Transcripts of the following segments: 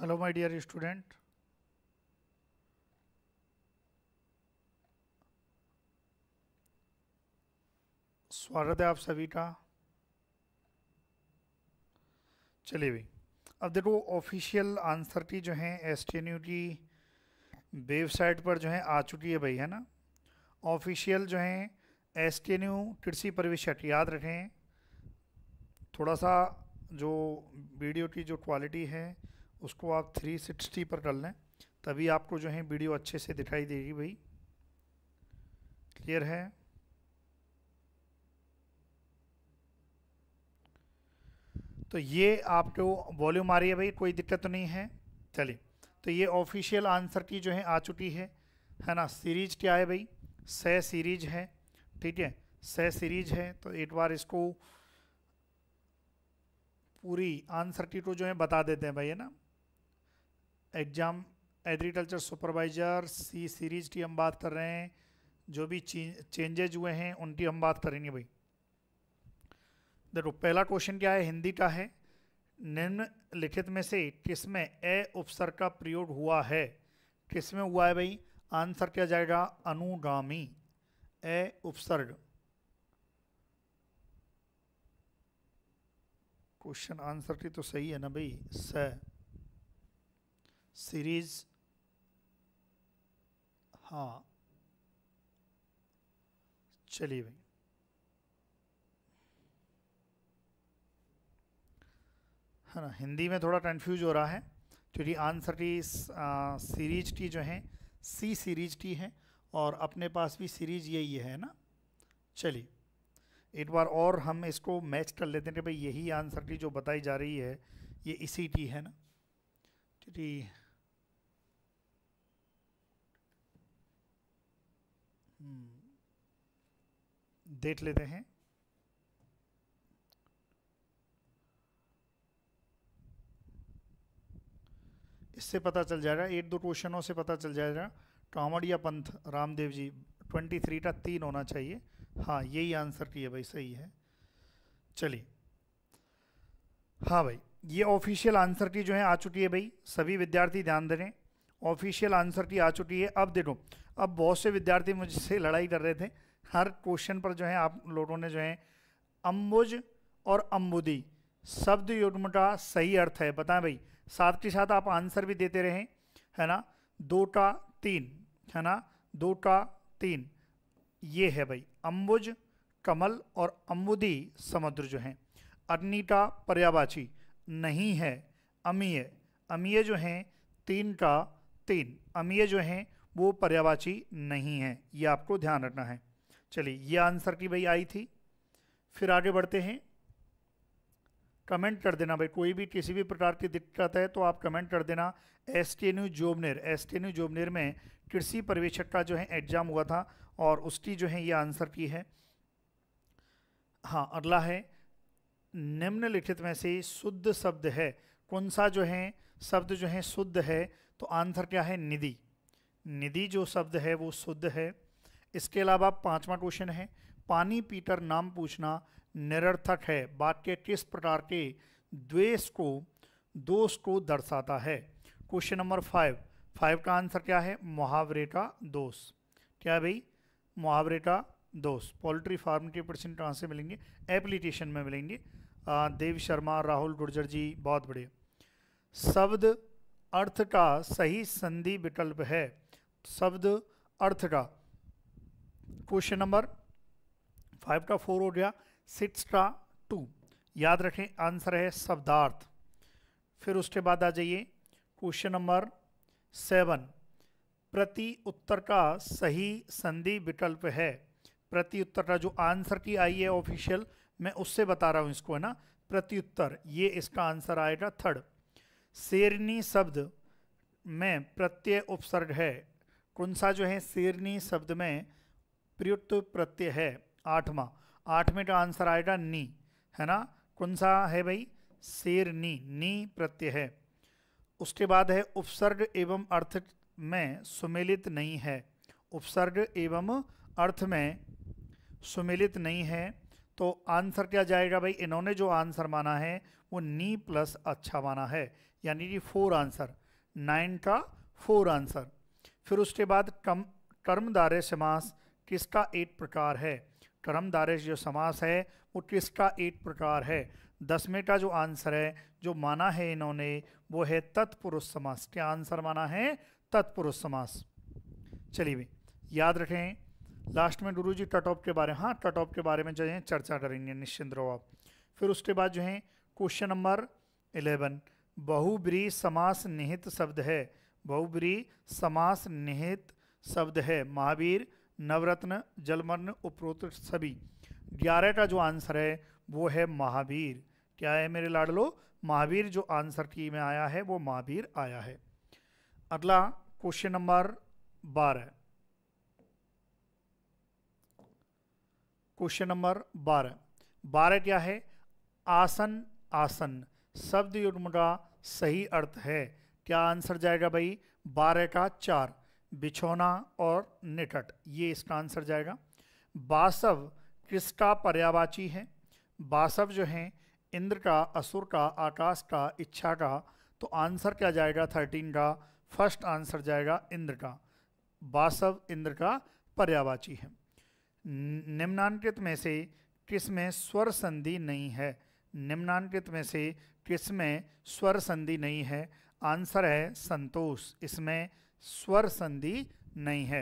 hello my dear student स्वागत है आप सभी का चलिए भाई अब देखो ऑफिशियल आंसर की जो है एस टी एन यू की वेबसाइट पर जो है आ चुकी है भाई है ना ऑफिशियल जो है एस टी एन यू कृषि परिवेशक याद रखें थोड़ा सा जो वीडियो की जो क्वालिटी है उसको आप 360 पर कर लें तभी आपको जो है वीडियो अच्छे से दिखाई देगी भाई क्लियर है तो ये आपको वॉल्यूम आ रही है भाई कोई दिक्कत तो नहीं है चलिए तो ये ऑफिशियल आंसर की जो है आ चुकी है है ना सीरीज क्या है भाई सह सीरीज है ठीक है सह सीरीज है तो एक बार इसको पूरी आंसर की को तो जो है बता देते हैं भाई है ना exam agriculture supervisor C series की हम बात कर रहे हैं जो भी चेंजेज हुए हैं उनकी हम बात करेंगे भाई देखो पहला क्वेश्चन क्या है हिंदी का है निम्न लिखित में से किसमें ए उपसर का प्रयोग हुआ है किसमें हुआ है भाई आंसर क्या जाएगा अनुगामी ए उपसर्ग क्वेश्चन आंसर की तो सही है ना भाई स सीरीज हाँ चलिए भाई है ना हिंदी में थोड़ा कन्फ्यूज हो रहा है क्योंकि आंसर टी सीरीज टी जो है सी सीरीज टी है और अपने पास भी सीरीज यही है ना चलिए एक बार और हम इसको मैच कर लेते हैं कि भाई यही आंसर टी जो बताई जा रही है ये इसी टी है ना क्योंकि देख लेते हैं इससे पता चल जाएगा एट दो क्वेश्चनों से पता चल जाएगा कांवड़ या पंथ रामदेव जी ट्वेंटी थ्री का तीन होना चाहिए हाँ यही आंसर किया भाई सही है चलिए हाँ भाई ये ऑफिशियल आंसर की जो है आ चुकी है भाई सभी विद्यार्थी ध्यान दे रहे ऑफिशियल आंसर की आ चुकी है अब देखो अब बहुत से विद्यार्थी मुझसे लड़ाई कर रहे थे हर क्वेश्चन पर जो है आप लोगों ने जो है अम्बुज और अम्बुदी शब्द युग्म का सही अर्थ है बताएं भाई साथ के साथ आप आंसर भी देते रहें है ना दो का तीन है ना दो का तीन ये है भाई अम्बुज कमल और अम्बुदी समुद्र जो हैं अग्नि का पर्यावाची नहीं है अमीय अमीय जो हैं तीन का तीन अमीय जो हैं वो पर्यावाची नहीं है ये आपको ध्यान रखना है चलिए ये आंसर की भाई आई थी फिर आगे बढ़ते हैं कमेंट कर देना भाई कोई भी किसी भी प्रकार की दिक्कत है तो आप कमेंट कर देना S T N U Jobner S T U Jobner में कृषि पर्यवेक्षक का जो है एग्जाम हुआ था और उसकी जो है ये आंसर की है हाँ अगला है निम्नलिखित में से शुद्ध शब्द है कौन सा जो है शब्द जो है शुद्ध है तो आंसर क्या है निधि निधि जो शब्द है वो शुद्ध है इसके अलावा पांचवा क्वेश्चन है पानी पीटर नाम पूछना निरर्थक है वाक्य किस प्रकार के द्वेष को दोष को दर्शाता है क्वेश्चन नंबर फाइव फाइव का आंसर क्या है मुहावरे का दोष क्या भाई मुहावरे का दोष पोल्ट्री फार्म के प्रश्न कहाँ से मिलेंगे एप्लीकेशन में मिलेंगे देव शर्मा राहुल गुर्जर जी बहुत बढ़िया शब्द अर्थ का सही संधि विकल्प है शब्द अर्थ का क्वेश्चन नंबर फाइव का फोर हो गया सिक्स का टू याद रखें आंसर है शब्दार्थ फिर उसके बाद आ जाइए क्वेश्चन नंबर सेवन प्रति उत्तर का सही संधि विकल्प है प्रति उत्तर का जो आंसर की आई है ऑफिशियल मैं उससे बता रहा हूँ इसको है ना प्रत्युत्तर ये इसका आंसर आएगा थर्ड शेरनी शब्द में प्रत्यय उपसर्ग है कौन सा जो है शेरनी शब्द में प्रयुक्त प्रत्यय है आठवां आठवें का आंसर आएगा नी है ना कौन सा है भाई शेर नी नी प्रत्यय है उसके बाद है उपसर्ग एवं अर्थ में सुमेलित नहीं है उपसर्ग एवं अर्थ में सुमेलित नहीं है तो आंसर क्या जाएगा भाई इन्होंने जो आंसर माना है वो नी प्लस अच्छा माना है यानी कि फोर आंसर नाइन का फोर आंसर फिर उसके बाद कम कर्मदारे समास किसका एक प्रकार है कर्म दारिश जो समास है वो किसका एक प्रकार है दसवें का जो आंसर है जो माना है इन्होंने वो है तत्पुरुष समास क्या आंसर माना है तत्पुरुष समास चलिए भी याद रखें लास्ट में गुरु जी कट ऑफ के बारे में हाँ कट ऑफ के बारे में जो है चर्चा करेंगे निश्चिंत रहो आप फिर उसके बाद जो है क्वेश्चन नंबर इलेवन बहुब्री समास निहित शब्द है बहुब्री समास निहित शब्द है महावीर नवरत्न जलमग्न उपरोक्त सभी ग्यारह का जो आंसर है वो है महावीर क्या है मेरे लाडलो महावीर जो आंसर की में आया है वो महावीर आया है अगला क्वेश्चन नंबर बारह क्वेश्चन नंबर बारह बारह क्या है आसन आसन शब्द युग्म का सही अर्थ है क्या आंसर जाएगा भाई बारह का चार बिछोना और निटट ये इसका आंसर जाएगा बासव किसका पर्यावाची है बासव जो हैं इंद्र का असुर का आकाश का इच्छा का तो आंसर क्या जाएगा थर्टीन का फर्स्ट आंसर जाएगा इंद्र का बासव इंद्र का पर्यावाची है निम्नांकित में से किस में स्वर संधि नहीं है निम्नांकित में से किस में स्वर संधि नहीं है आंसर है संतोष इसमें स्वर संधि नहीं है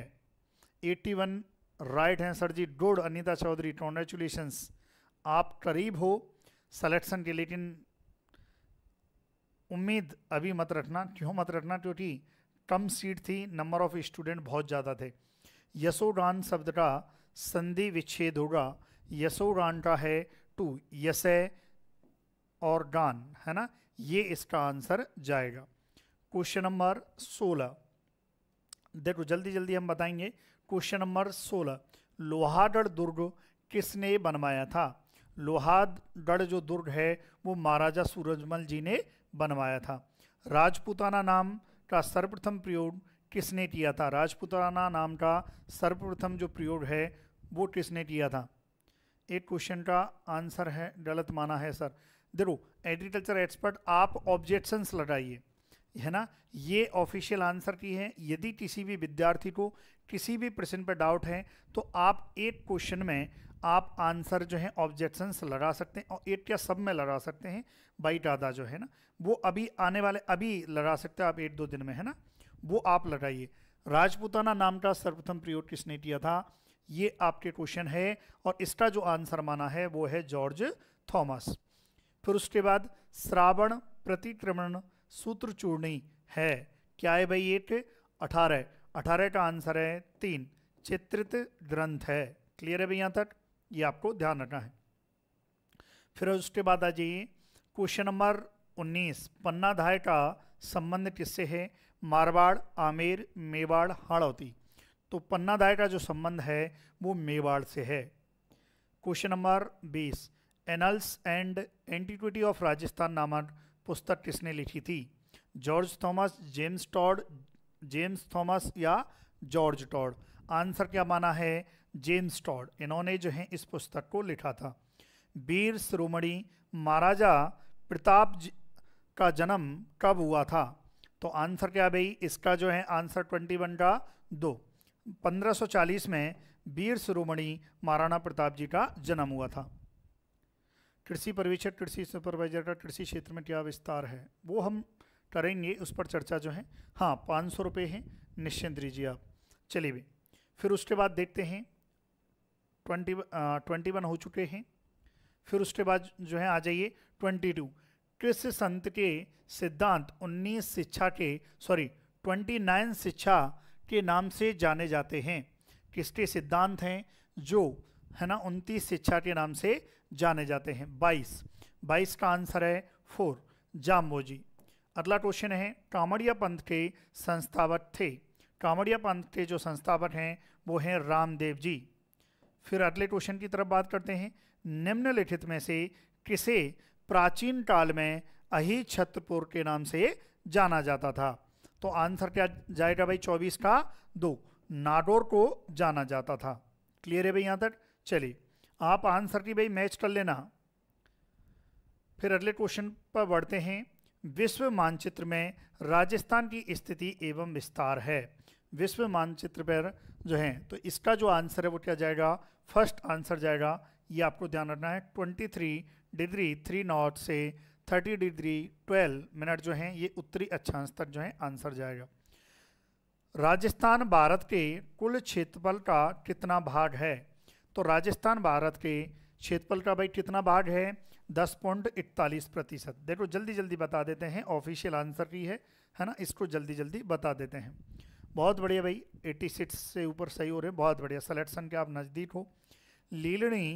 81 राइट हैं sir ji good Anita Chaudhary congratulations आप करीब हो सलेक्शन के लेकिन उम्मीद अभी मत रखना क्यों मत रखना क्योंकि कम सीट थी नंबर ऑफ स्टूडेंट बहुत ज़्यादा थे यशोगान शब्द का संधि विच्छेद होगा यशोडान का है टू यसे और गान है ना ये इसका आंसर जाएगा क्वेश्चन नंबर सोलह देखो जल्दी जल्दी हम बताएंगे क्वेश्चन नंबर सोलह लोहागढ़ दुर्ग किसने बनवाया था लोहागढ़ जो दुर्ग है वो महाराजा सूरजमल जी ने बनवाया था राजपूताना नाम का सर्वप्रथम प्रयोग किसने किया था राजपूताना नाम का सर्वप्रथम जो प्रयोग है वो किसने किया था एक क्वेश्चन का आंसर है गलत माना है सर देखो एग्रीकल्चर एक्सपर्ट आप ऑब्जेक्शंस लगाइए है ना ये ऑफिशियल आंसर की है यदि किसी भी विद्यार्थी को किसी भी प्रश्न पर डाउट है तो आप एक क्वेश्चन में आप आंसर जो है ऑब्जेक्शंस लगा सकते हैं और एट या सब में लगा सकते हैं बाई टादा जो है ना वो अभी आने वाले अभी लगा सकते हैं आप एक दो दिन में है ना वो आप लगाइए राजपूताना नाम का सर्वप्रथम प्रयोग किसने किया था ये आपके क्वेश्चन है और इसका जो आंसर माना है वो है जॉर्ज थॉमस फिर उसके बाद श्रावण प्रतिक्रमण सूत्र चूर्णी है क्या है भाई एट अठारह अठारह का आंसर है तीन चित्रित ग्रंथ है क्लियर है भाई यहाँ तक ये आपको ध्यान रखना है फिर उसके बाद आ जाइए क्वेश्चन नंबर उन्नीस पन्ना धाय का संबंध किससे है मारवाड़ आमेर मेवाड़ हाड़ौती तो पन्ना धाय का जो संबंध है वो मेवाड़ से है क्वेश्चन नंबर बीस annals and antiquity of Rajasthan नामक पुस्तक किसने लिखी थी George Thomas James Tod James Thomas या जॉर्ज टॉड आंसर क्या माना है जेम्स टॉड इन्होंने जो है इस पुस्तक को लिखा था वीर श्रोमणी महाराजा प्रताप का जन्म कब हुआ था तो आंसर क्या भाई इसका जो है आंसर ट्वेंटी वन का दो पंद्रह सौ चालीस में वीर श्रोमणी महाराणा प्रताप जी का जन्म हुआ था कृषि पर्यवेक्षक कृषि सुपरवाइजर का कृषि क्षेत्र में क्या विस्तार है वो हम करेंगे उस पर चर्चा जो है हाँ पाँच सौ रुपये हैं निश्चिंत रहिए आप चलिए भी फिर उसके बाद देखते हैं ट्वेंटी ट्वेंटी वन हो चुके हैं फिर उसके बाद जो है आ जाइए ट्वेंटी टू कृषि संत के सिद्धांत उन्नीस शिक्षा के सॉरी ट्वेंटी नाइन शिक्षा के नाम से जाने जाते हैं किसके सिद्धांत हैं जो है ना उनतीस शिक्षा के नाम से जाने जाते हैं बाईस बाईस का आंसर है फोर जाम्बोजी अगला क्वेश्चन है कांवड़िया पंथ के संस्थापक थे कांवड़िया पंथ के जो संस्थापक हैं वो हैं रामदेव जी फिर अगले क्वेश्चन की तरफ बात करते हैं निम्नलिखित में से किसे प्राचीन काल में अही छत्रपुर के नाम से जाना जाता था तो आंसर क्या जाएगा भाई चौबीस का दो नागौर को जाना जाता था क्लियर है भाई यहाँ तक चलिए आप आंसर की भाई मैच कर लेना फिर अगले क्वेश्चन पर बढ़ते हैं विश्व मानचित्र में राजस्थान की स्थिति एवं विस्तार है विश्व मानचित्र पर जो है तो इसका जो आंसर है वो क्या जाएगा फर्स्ट आंसर जाएगा ये आपको ध्यान रखना है 23 डिग्री थ्री नॉट से 30 डिग्री 12 मिनट जो है ये उत्तरी अक्षांश तक जो है आंसर जाएगा राजस्थान भारत के कुल क्षेत्रफल का कितना भाग है तो राजस्थान भारत के क्षेत्रफल का भाई कितना भाग है दस पॉइंट इकतालीस प्रतिशत देखो जल्दी जल्दी बता देते हैं ऑफिशियल आंसर की है है ना इसको जल्दी जल्दी बता देते हैं बहुत बढ़िया भाई एट्टी सिक्स से ऊपर सही हो रहे बहुत बढ़िया सलेक्शन के आप नज़दीक हो लीलड़ी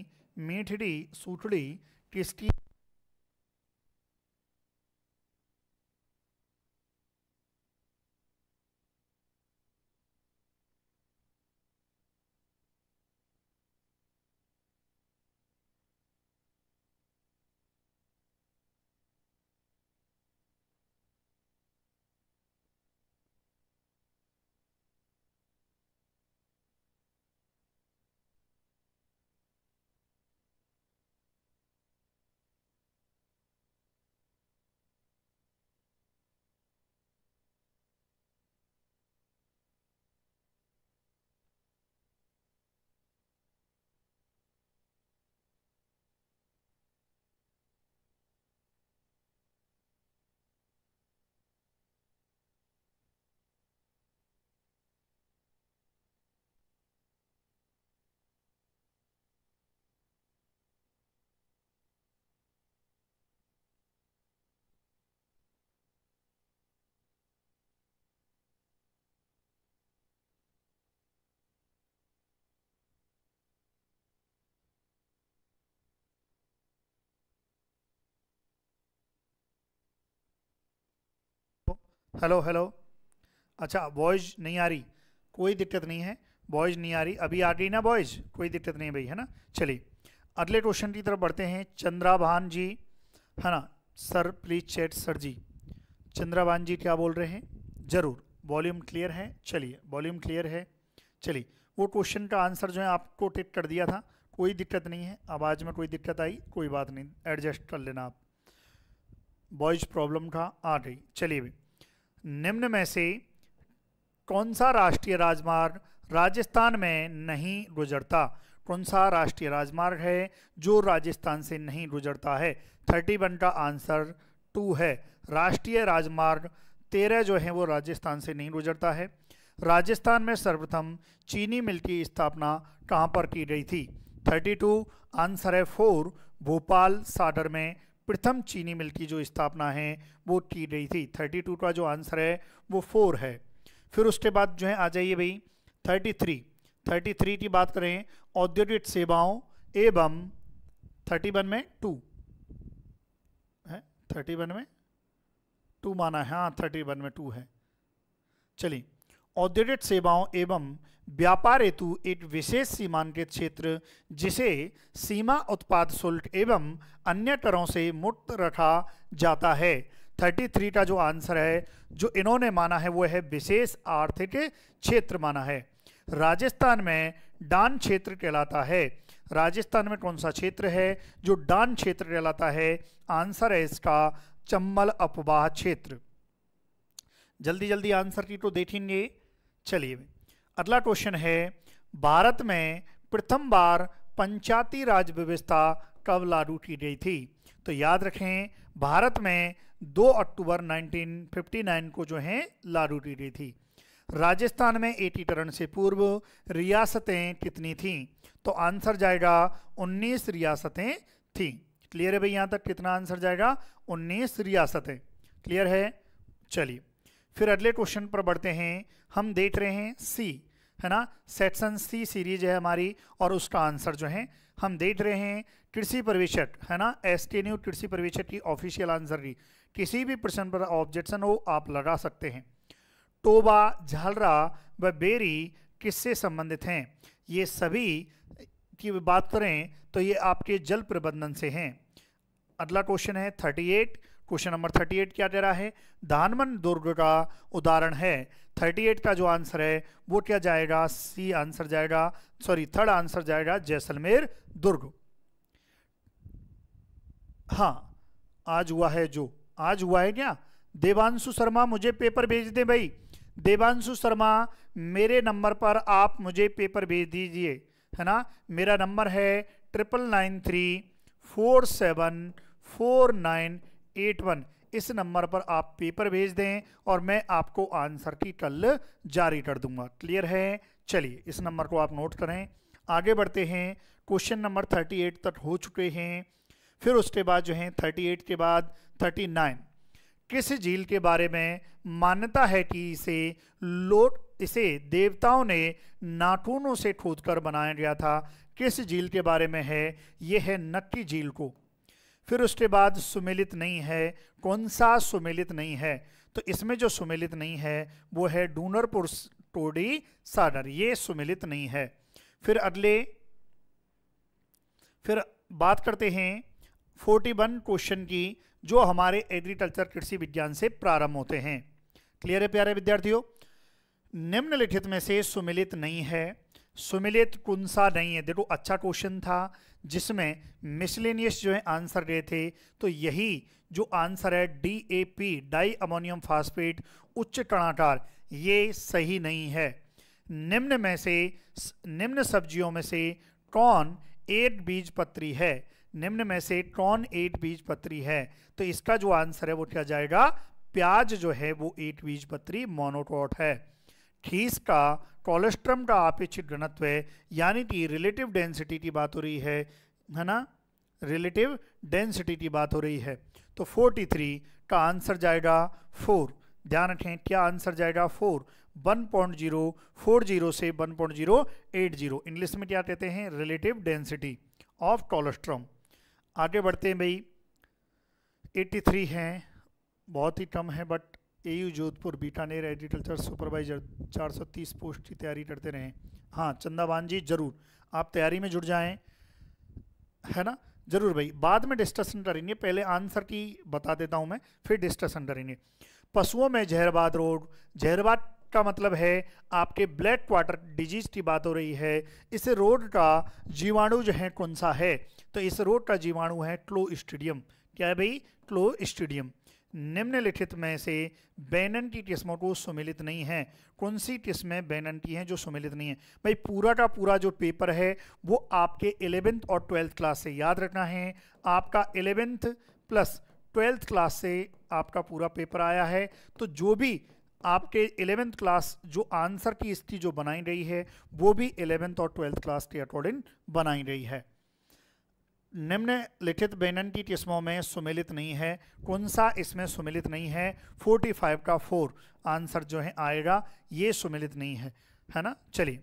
मीठड़ी सूठड़ी किसकी हेलो हेलो अच्छा वॉइस नहीं आ रही कोई दिक्कत नहीं है बॉयज़ नहीं आ रही अभी आ रही ना बॉयज़ कोई दिक्कत नहीं भाई है ना चलिए अगले क्वेश्चन की तरफ बढ़ते हैं चंद्राभान जी है ना sir please chat sir ji Chandrabhan ji क्या बोल रहे हैं ज़रूर वॉल्यूम क्लियर है चलिए वॉल्यूम क्लियर है चलिए वो क्वेश्चन का आंसर जो है आपको टिक कर दिया था कोई दिक्कत नहीं है आवाज़ में कोई दिक्कत आई कोई बात नहीं एडजस्ट कर लेना आप बॉयज प्रॉब्लम था आ गई चलिए भाई निम्न में से कौन सा राष्ट्रीय राजमार्ग राजस्थान में नहीं गुजरता कौन सा राष्ट्रीय राजमार्ग है जो राजस्थान से नहीं गुजरता है थर्टी वन का आंसर टू है राष्ट्रीय राजमार्ग तेरह जो है वो राजस्थान से नहीं गुजरता है राजस्थान में सर्वप्रथम चीनी मिल की स्थापना कहाँ पर की गई थी थर्टी टू आंसर है फोर भोपाल साडर में प्रथम चीनी मिल की जो स्थापना है वो की गई थी थर्टी टू का जो आंसर है वो फोर है फिर उसके बाद जो है आ जाइए भाई थर्टी थ्री थर्टी थ्री की बात करें औद्योगिक सेवाओं एवं थर्टी वन में टू है थर्टी वन में टू माना है हाँ थर्टी वन में टू है चलिए औद्योगिक सेवाओं एवं व्यापार हेतु एक विशेष सीमांकित क्षेत्र जिसे सीमा उत्पाद शुल्क एवं अन्य करों से मुक्त रखा जाता है 33 का जो आंसर है जो इन्होंने माना है वो है विशेष आर्थिक क्षेत्र माना है राजस्थान में डान क्षेत्र कहलाता है राजस्थान में कौन सा क्षेत्र है जो डान क्षेत्र कहलाता है आंसर है इसका चम्बल अपवाह क्षेत्र जल्दी जल्दी आंसर की तो देखेंगे चलिए अगला क्वेश्चन है भारत में प्रथम बार पंचायती राज व्यवस्था कब लागू की गई थी तो याद रखें भारत में 2 अक्टूबर 1959 को जो है लागू की गई थी राजस्थान में एकीकरण से पूर्व रियासतें कितनी थीं तो आंसर जाएगा 19 रियासतें थीं क्लियर है भाई यहाँ तक कितना आंसर जाएगा 19 रियासतें क्लियर है चलिए फिर अगले क्वेश्चन पर बढ़ते हैं हम देख रहे हैं सी है ना सेट्सन्स की सीरीज है हमारी और उसका आंसर जो है हम देख रहे हैं कृषि प्रवेशक है ना एस टी न्यू कृषि प्रवेशक की ऑफिशियल आंसर की किसी भी प्रश्न पर ऑब्जेक्शन हो आप लगा सकते हैं टोबा झालरा व बेरी किससे संबंधित हैं ये सभी की बात करें तो ये आपके जल प्रबंधन से हैं अगला क्वेश्चन है थर्टी एट क्वेश्चन नंबर 38 क्या दे रहा है धानमन दुर्ग का उदाहरण है 38 का जो आंसर है वो क्या जाएगा सी आंसर जाएगा सॉरी थर्ड आंसर जाएगा जैसलमेर दुर्ग हाँ आज हुआ है जो आज हुआ है क्या देवांशु शर्मा मुझे पेपर भेज दें भाई देवांशु शर्मा मेरे नंबर पर आप मुझे पेपर भेज दीजिए है ना मेरा नंबर है triple nine three four seven four nine eight one इस नंबर पर आप पेपर भेज दें और मैं आपको आंसर की कल जारी कर दूंगा क्लियर है चलिए इस नंबर को आप नोट करें आगे बढ़ते हैं क्वेश्चन नंबर थर्टी एट तक हो चुके हैं फिर उसके बाद जो है थर्टी एट के बाद थर्टी नाइन किस झील के बारे में मान्यता है कि इसे लोट इसे देवताओं ने नाखूनों से कर बनाया गया था किस झील के बारे में है यह है नक्की झील को फिर उसके बाद सुमेलित नहीं है कौन सा सुमेलित नहीं है तो इसमें जो सुमेलित नहीं है वो है डूनर टोडी साडर ये सुमेलित नहीं है फिर अगले फिर बात करते हैं 41 क्वेश्चन की जो हमारे एग्रीकल्चर कृषि विज्ञान से प्रारंभ होते हैं क्लियर है प्यारे विद्यार्थियों निम्नलिखित में से सुमिलित नहीं है सुमिलित कुंसा नहीं है देखो अच्छा क्वेश्चन था जिसमें मिसलिनियस जो है आंसर गए थे तो यही जो आंसर है D A P di ammonium phosphate उच्च कणाकार ये सही नहीं है निम्न में से निम्न सब्जियों में से कौन एट बीज पत्री है निम्न में से कौन एट बीज पत्री है तो इसका जो आंसर है वो क्या जाएगा प्याज जो है वो एट बीज पत्री मोनोटॉट है हीस का कोलेस्ट्रम का आपेक्षिक घनत्व यानी कि रिलेटिव डेंसिटी की बात हो रही है है ना रिलेटिव डेंसिटी की बात हो रही है तो 43 का आंसर जाएगा 4 ध्यान रखें क्या आंसर जाएगा 4 1.040 से 1.080 इंग्लिश में क्या कहते हैं रिलेटिव डेंसिटी ऑफ कोलेस्ट्रम आगे बढ़ते हैं भाई 83 हैं बहुत ही कम है but AU Jodhpur Bikaner agriculture supervisor 430 post की तैयारी करते रहें हाँ चंदावान जी ज़रूर आप तैयारी में जुड़ जाएं है ना ज़रूर भाई बाद में डिस्कशन करेंगे पहले आंसर की बता देता हूँ मैं फिर डिस्कशन करेंगे पशुओं में जहरबाद रोग जहरबाद का मतलब है आपके ब्लैक क्वार्टर डिजीज की बात हो रही है इस रोड का जीवाणु जो है कौन सा है तो इस रोड का जीवाणु है क्लो स्टेडियम क्या है भाई क्लो स्टेडियम निम्नलिखित में से बैनंटी किस्मों को सुमिलित नहीं है कौन सी किस्में बैनंटी हैं जो सुमिलित नहीं है भाई पूरा का पूरा जो पेपर है वो आपके एलेवेंथ और ट्वेल्थ क्लास से याद रखना है आपका एलेवेंथ प्लस ट्वेल्थ क्लास से आपका पूरा पेपर आया है तो जो भी आपके एलेवेंथ क्लास जो आंसर की इसकी जो बनाई गई है वो भी एलेवेंथ और ट्वेल्थ क्लास के अकॉर्डिंग बनाई गई है निम्नलिखित बेनंटी किस्मों में सुमिलित नहीं है कौन सा इसमें सुमिलित नहीं है 45 का 4 आंसर जो है आएगा ये सुमिलित नहीं है है ना चलिए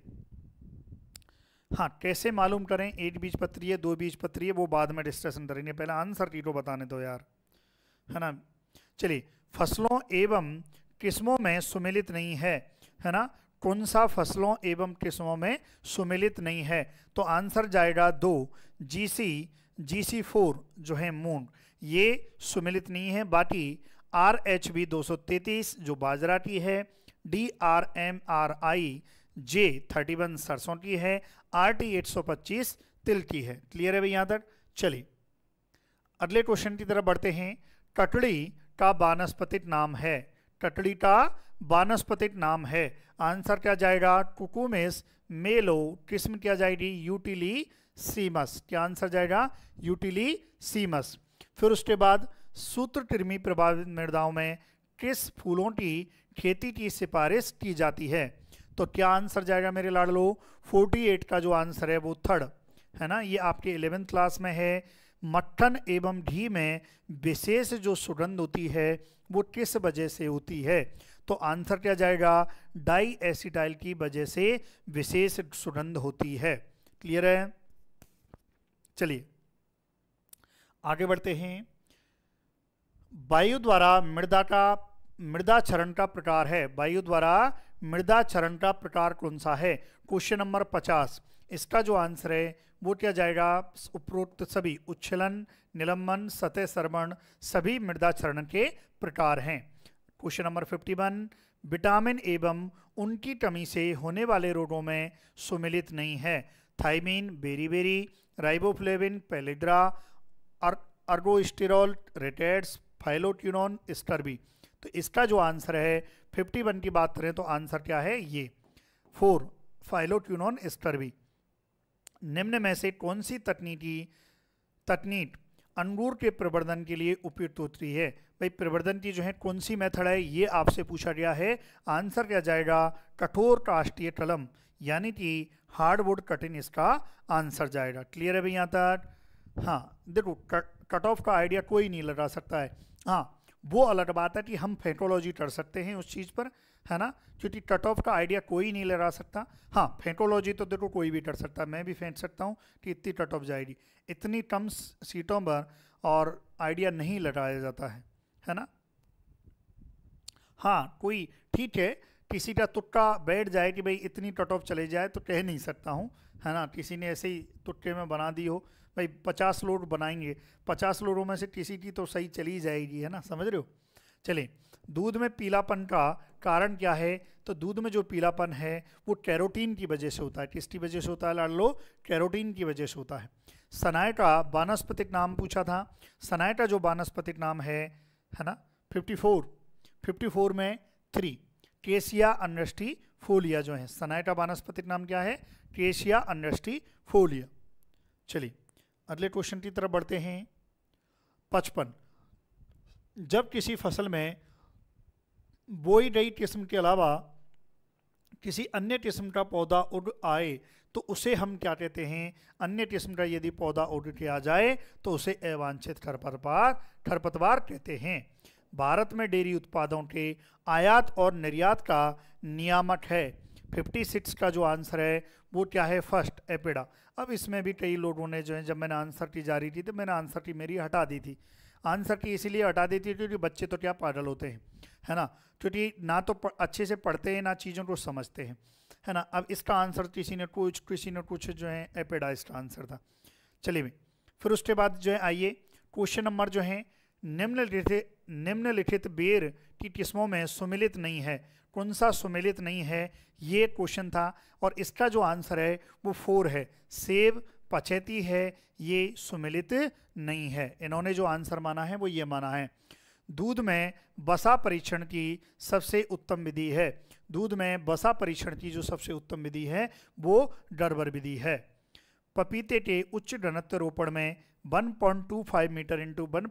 हाँ कैसे मालूम करें एक बीज पत्री है दो बीज पत्री है वो बाद में डिस्कशन करेंगे पहले आंसर की तो बताने दो यार है ना चलिए फसलों एवं किस्मों में सुमिलित नहीं है है ना कौन सा फसलों एवं किस्मों में सुमिलित नहीं है तो आंसर जाएगा दो जीसी जी सी फोर जो है मून ये सुमिलित नहीं है बाकी आर एच बी दो सौ तैंतीस जो बाजरा की है D R M R I J thirty one सरसों की है आर टी एट सौ पच्चीस तिल की है क्लियर है भाई यहाँ तक चलिए अगले क्वेश्चन की तरफ बढ़ते हैं टटड़ी का वानस्पतिक नाम है टटड़ी का वानस्पतिक नाम है आंसर क्या जाएगा कुकुमेस मेलो किस्म क्या जाएगी यूटिली सीमस क्या आंसर जाएगा यूटिली सीमस फिर उसके बाद सूत्र टिर्मी प्रभावित मृदाओं में किस फूलों की खेती की सिफारिश की जाती है तो क्या आंसर जाएगा मेरे लाडलो 48 का जो आंसर है वो थर्ड है ना ये आपके एलेवेंथ क्लास में है मट्ठन एवं घी में विशेष जो सुगंध होती है वो किस वजह से होती है तो आंसर क्या जाएगा डाई एसिटाइल की वजह से विशेष सुगंध होती है क्लियर है चलिए आगे बढ़ते हैं वायु द्वारा मृदा का मृदा क्षरण का प्रकार है वायु द्वारा मृदा क्षरण का प्रकार कौन सा है क्वेश्चन नंबर पचास इसका जो आंसर है वो क्या जाएगा उपरोक्त सभी उच्छलन निलंबन सतह श्रवण सभी मृदा क्षरण के प्रकार हैं question number fifty one vitamin एवं उनकी कमी से होने वाले रोगों में सुमिलित नहीं है thiamine beri beri riboflavin pellagra ergosterol rickets phylloquinone scurvy तो इसका जो आंसर है फिफ्टी वन की बात करें तो आंसर क्या है ये फोर फाइलोट्यूनॉन स्टर्बी निम्न में से कौन सी तकनीकी तकनीक अंगूर के प्रवर्धन के लिए उपयुक्त होती है भाई प्रवर्धन की जो है कौन सी मेथड है ये आपसे पूछा गया है आंसर क्या जाएगा कठोर काष्ट्रीय कलम यानी कि हार्डवुड कटिंग इसका आंसर जाएगा क्लियर है भैया यहाँ तक हाँ देखो कट ऑफ का आइडिया कोई नहीं लगा सकता है हाँ वो अलग बात है कि हम फेंटोलॉजी कर सकते हैं उस चीज़ पर है ना क्योंकि कट ऑफ का आइडिया कोई नहीं लगा सकता हाँ फेंटोलॉजी तो देखो कोई भी कर सकता है मैं भी फेंट सकता हूँ कि इतनी कट ऑफ जाएगी इतनी कम सीटों पर और आइडिया नहीं लगाया जाता है है ना हाँ कोई ठीक है किसी का तुक्का बैठ जाए कि भाई इतनी कट ऑफ चले जाए तो कह नहीं सकता हूँ है ना किसी ने ऐसे ही तुक्के में बना दी हो भाई पचास लोड बनाएंगे पचास लोडों में से किसी की तो सही चली जाएगी है ना समझ रहे हो चले दूध में पीलापन का कारण क्या है तो दूध में जो पीलापन है वो कैरोटीन की वजह से होता है किसकी वजह से होता है लाड़ लो कैरोटीन की वजह से होता है सनाय का वानस्पतिक नाम पूछा था सनाय का जो वानस्पतिक नाम है है ना 54 54 में थ्री टेसिया अनष्टी फोलिया जो है सनाइटा वानस्पतिक नाम क्या है टेसिया अनष्टी फोलिया चलिए अगले क्वेश्चन की तरफ बढ़ते हैं पचपन जब किसी फसल में बोई गई किस्म के अलावा किसी अन्य किस्म का पौधा उग आए तो उसे हम क्या कहते हैं अन्य किस्म का यदि पौधा उग के आ जाए तो उसे अवांछित खरपतवार खरपतवार कहते हैं भारत में डेयरी उत्पादों के आयात और निर्यात का नियामक है 56 का जो आंसर है वो क्या है फर्स्ट एपेडा अब इसमें भी कई लोगों ने जो है जब मैंने आंसर की जारी की तो मैंने आंसर की मेरी हटा दी थी आंसर की इसीलिए हटा देती है क्योंकि बच्चे तो क्या पागल होते हैं है ना क्योंकि ना तो अच्छे से पढ़ते हैं ना चीज़ों को समझते हैं है ना अब इसका आंसर किसी ने कुछ किसी ने कुछ जो है एपेडा इसका आंसर था चलिए फिर उसके बाद जो है आइए क्वेश्चन नंबर जो है निम्नलिखित निम्नलिखित बेर की किस्मों में सुमिलित नहीं है कौन सा सुमिलित नहीं है ये क्वेश्चन था और इसका जो आंसर है वो फोर है सेब पचैती है ये सुमिलित नहीं है इन्होंने जो आंसर माना है वो ये माना है दूध में बसा परीक्षण की सबसे उत्तम विधि है दूध में बसा परीक्षण की जो सबसे उत्तम विधि है वो डरबर विधि है पपीते के उच्च घनत्व रोपण में 1.25 मीटर इंटू वन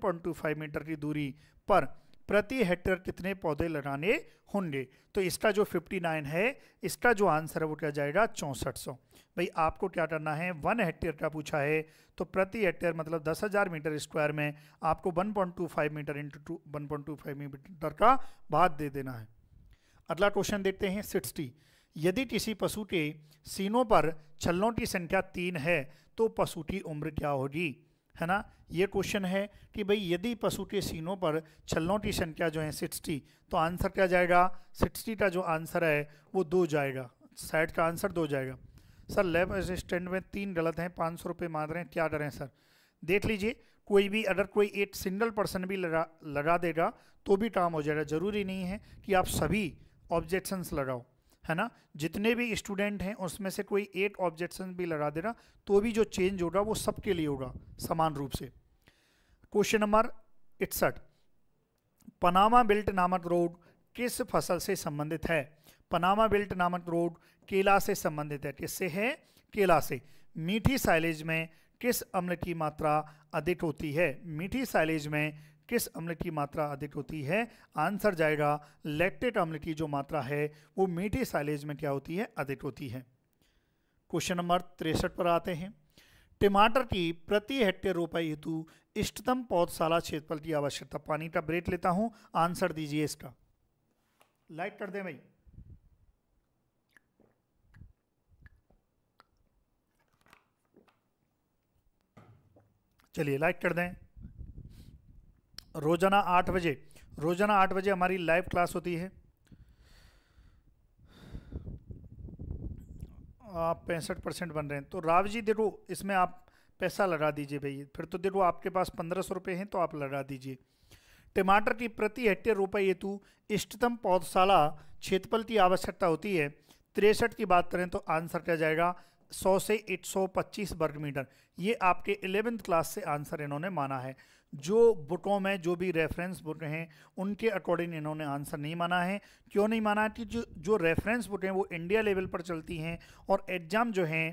मीटर की दूरी पर प्रति हेक्टेयर कितने पौधे लगाने होंगे तो इसका जो 59 है इसका जो आंसर है वो क्या जाएगा चौंसठ सौ भाई आपको क्या करना है वन हेक्टेयर का पूछा है तो प्रति हेक्टेयर मतलब 10,000 मीटर स्क्वायर में आपको 1.25 metre into two one metre का भाग दे देना है अगला क्वेश्चन देखते हैं सिक्सटी यदि किसी पशु के सीनों पर छलों की संख्या तीन है तो पशु की उम्र क्या होगी है ना ये क्वेश्चन है कि भाई यदि पशु के सीनों पर छलों की संख्या जो है सिक्सटी तो आंसर क्या जाएगा सिक्सटी का जो आंसर है वो दो जाएगा साइड का आंसर दो जाएगा सर लेफ्ट असिस्टेंट में तीन गलत हैं पाँच सौ रुपये मार रहे हैं क्या करें सर देख लीजिए कोई भी अगर कोई एक सिंगल पर्सन भी लगा लगा देगा तो भी काम हो जाएगा ज़रूरी नहीं है कि आप सभी ऑब्जेक्शंस लगाओ है ना जितने भी स्टूडेंट हैं उसमें से कोई एट ऑब्जेक्शन भी लगा देना तो भी जो चेंज होगा वो सबके लिए होगा समान रूप से क्वेश्चन नंबर इकसठ पनामा बेल्ट नामक रोड किस फसल से संबंधित है पनामा बेल्ट नामक रोड केला से संबंधित है किससे है केला से मीठी साइलेज में किस अम्ल की मात्रा अधिक होती है मीठी साइलेज में किस अम्ल की मात्रा अधिक होती है आंसर जाएगा लैक्टेट अम्ल की जो मात्रा है वो मीठे साइलेज में क्या होती है अधिक होती है क्वेश्चन नंबर तिरसठ पर आते हैं टमाटर की प्रति हेक्टेयर रोपाई हेतु इष्टतम पौधशाला क्षेत्रफल की आवश्यकता पानी का ब्रेक लेता हूं आंसर दीजिए इसका लाइक कर दें भाई चलिए लाइक कर दें रोज़ाना आठ बजे रोज़ाना आठ बजे हमारी लाइव क्लास होती है आप पैंसठ परसेंट बन रहे हैं तो राव जी देखो इसमें आप पैसा लगा दीजिए भैया फिर तो देखो आपके पास पंद्रह सौ रुपये हैं तो आप लगा दीजिए टमाटर की प्रति हेक्टेयर रुपए हेतु इष्टतम पौधशाला क्षेत्रफल की आवश्यकता होती है तिरसठ की बात करें तो आंसर क्या जाएगा 100 से 125 वर्ग मीटर ये आपके इलेवेंथ क्लास से आंसर इन्होंने माना है जो बुकों में जो भी रेफरेंस बुक हैं उनके अकॉर्डिंग इन्होंने आंसर नहीं माना है क्यों नहीं माना है कि जो जो रेफरेंस बुक हैं वो इंडिया लेवल पर चलती हैं और एग्ज़ाम जो हैं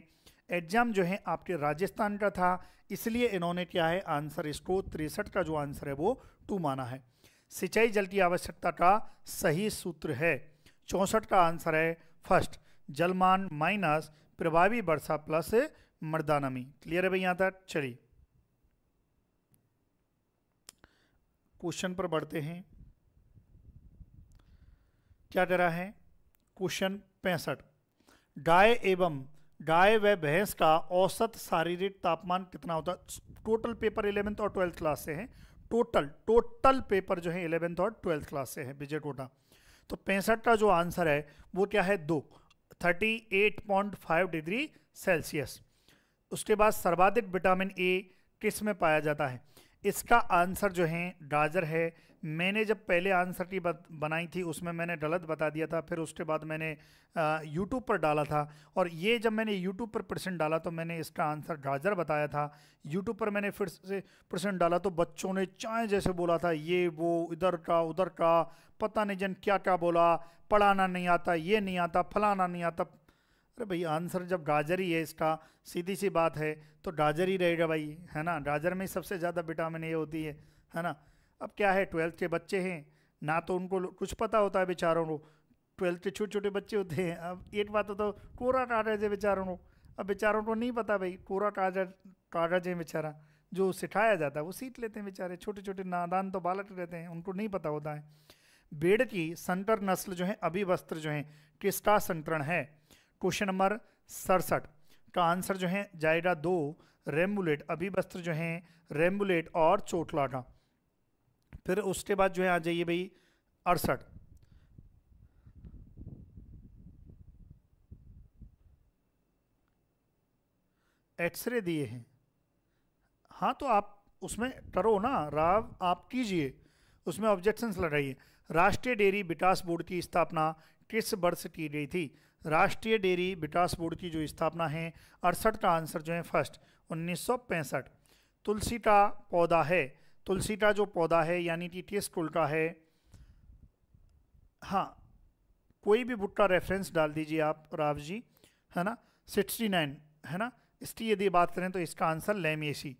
एग्ज़ाम जो है आपके राजस्थान का था इसलिए इन्होंने क्या है आंसर इसको तिरसठ का जो आंसर है वो टू माना है सिंचाई जल की आवश्यकता का सही सूत्र है चौंसठ का आंसर है फर्स्ट जलमान माइनस प्रभावी वर्षा प्लस मर्दानमी क्लियर है भाई यहाँ तक चलिए क्वेश्चन पर बढ़ते हैं क्या कह रहा है क्वेश्चन पैंसठ गाय एवं गाय व भैंस का औसत शारीरिक तापमान कितना होता है टोटल पेपर इलेवेंथ और ट्वेल्थ क्लास से है टोटल टोटल पेपर जो है इलेवेंथ और ट्वेल्थ क्लास से है विजय टोटा तो पैंसठ का जो आंसर है वो क्या है दो thirty eight point five degree Celsius उसके बाद सर्वाधिक विटामिन ए किस में पाया जाता है इसका आंसर जो है गाजर है मैंने जब पहले आंसर की बनाई थी उसमें मैंने गलत बता दिया था फिर उसके बाद मैंने यूट्यूब पर डाला था और ये जब मैंने यूट्यूब पर प्रश्न डाला तो मैंने इसका आंसर गाजर बताया था यूट्यूब पर मैंने फिर से प्रश्न डाला तो बच्चों ने चाय जैसे बोला था ये वो इधर का उधर का पता नहीं जन क्या क्या बोला पढ़ाना नहीं आता ये नहीं आता फलाना नहीं आता अरे भाई आंसर जब गाजर ही है इसका सीधी सी बात है तो गाजर ही रहेगा भाई है ना गाजर में सबसे ज़्यादा विटामिन ए होती है है ना अब क्या है ट्वेल्थ के बच्चे हैं ना तो उनको कुछ पता होता है बेचारों को ट्वेल्थ के छोटे छोटे बच्चे होते हैं अब एक बात तो, तो कोरा कागज है बेचारों को अब बेचारों को नहीं पता भाई कोरा कागज कागज है बेचारा जो सिखाया जाता है वो सीख लेते हैं बेचारे छोटे छोटे नादान तो बालक रहते हैं उनको नहीं पता होता है बेड़ की संतर नस्ल जो है अभिवस्त्र जो है किसका संतरण है क्वेश्चन नंबर सड़सठ का आंसर जो है जाएगा दो रेम्बुलेट अभिवस्त्र जो है रेम्बुलेट और चोटलाटा फिर उसके बाद जो है आ जाइए भाई अड़सठ एक्सरे दिए हैं हाँ तो आप उसमें करो ना राव आप कीजिए उसमें ऑब्जेक्शंस लगाइए राष्ट्रीय डेयरी विकास बोर्ड की स्थापना किस वर्ष की गई थी राष्ट्रीय डेयरी विकास बोर्ड की जो स्थापना है अड़सठ का आंसर जो है फर्स्ट उन्नीस तुलसी का पौधा है तुलसी का जो पौधा है यानी कि टेस्ट कुल का है हाँ कोई भी बुक का रेफरेंस डाल दीजिए आप राव जी है ना सिक्सटी नाइन है ना इसकी यदि बात करें तो इसका आंसर लेमिएसी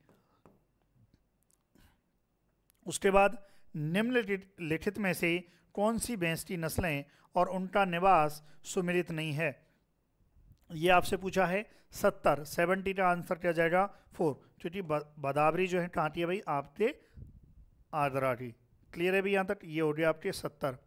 उसके बाद निम्नलिखित में से कौन सी भैंस की नस्लें और उनका निवास सुमिलित नहीं है ये आपसे पूछा है सत्तर सेवेंटी का आंसर क्या जाएगा फोर क्योंकि बदावरी जो है कहाती है भाई आपके आगरा की क्लियर है भाई यहाँ तक ये हो गया आपके सत्तर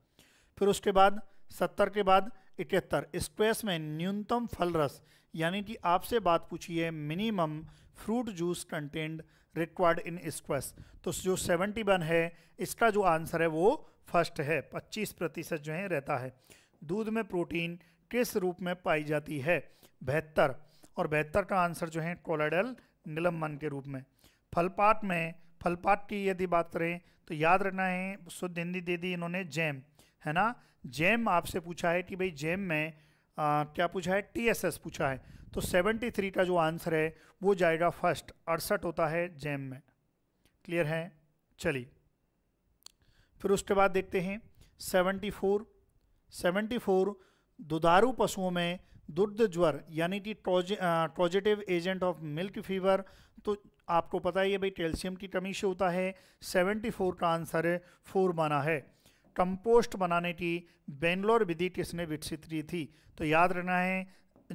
फिर उसके बाद सत्तर के बाद इकहत्तर स्क्वेस में न्यूनतम फल रस यानी कि आपसे बात पूछी है minimum fruit juice content required in squash तो जो 71 है इसका जो आंसर है वो फर्स्ट है 25 प्रतिशत जो है रहता है दूध में प्रोटीन किस रूप में पाई जाती है बेहतर और बेहतर का आंसर जो है कोलाडल निलंबन के रूप में फलपात में फलपात की यदि बात करें तो याद रखना है शुद्ध हिंदी दे दी इन्होंने जैम है ना जैम आपसे पूछा है कि भाई जैम में आ, क्या पूछा है टी एस एस पूछा है तो 73 का जो आंसर है वो जाएगा फर्स्ट अड़सठ होता है जैम में क्लियर है चलिए फिर उसके बाद देखते हैं 74 74 दुधारू पशुओं में दुग्ध ज्वर यानी कि positive agent of milk fever तो आपको पता ही है भाई कैल्शियम की कमी से होता है 74 का आंसर फोर माना है कंपोस्ट बनाने की बेंगलोर विधि किसने विकसित की थी तो याद रखना है